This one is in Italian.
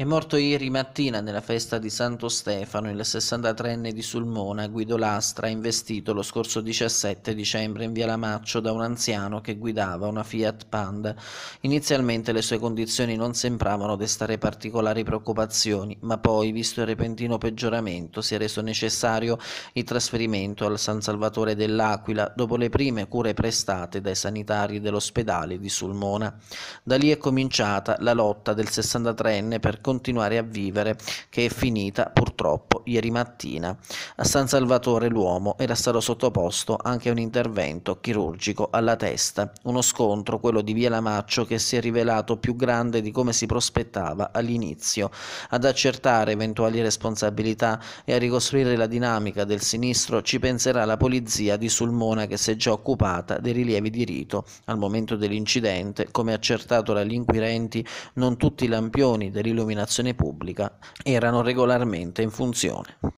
È morto ieri mattina nella festa di Santo Stefano il 63enne di Sulmona, Guido Lastra, investito lo scorso 17 dicembre in via Lamaccio da un anziano che guidava una Fiat Panda. Inizialmente le sue condizioni non sembravano destare particolari preoccupazioni, ma poi, visto il repentino peggioramento, si è reso necessario il trasferimento al San Salvatore dell'Aquila dopo le prime cure prestate dai sanitari dell'ospedale di Sulmona. Da lì è cominciata la lotta del 63enne per continuare a vivere, che è finita purtroppo ieri mattina. A San Salvatore l'uomo era stato sottoposto anche a un intervento chirurgico alla testa, uno scontro, quello di Via Lamaccio, che si è rivelato più grande di come si prospettava all'inizio. Ad accertare eventuali responsabilità e a ricostruire la dinamica del sinistro ci penserà la polizia di Sulmona che si è già occupata dei rilievi di rito. Al momento dell'incidente, come accertato dagli inquirenti, non tutti i lampioni dell'illuminazione dell'amministrazione pubblica erano regolarmente in funzione.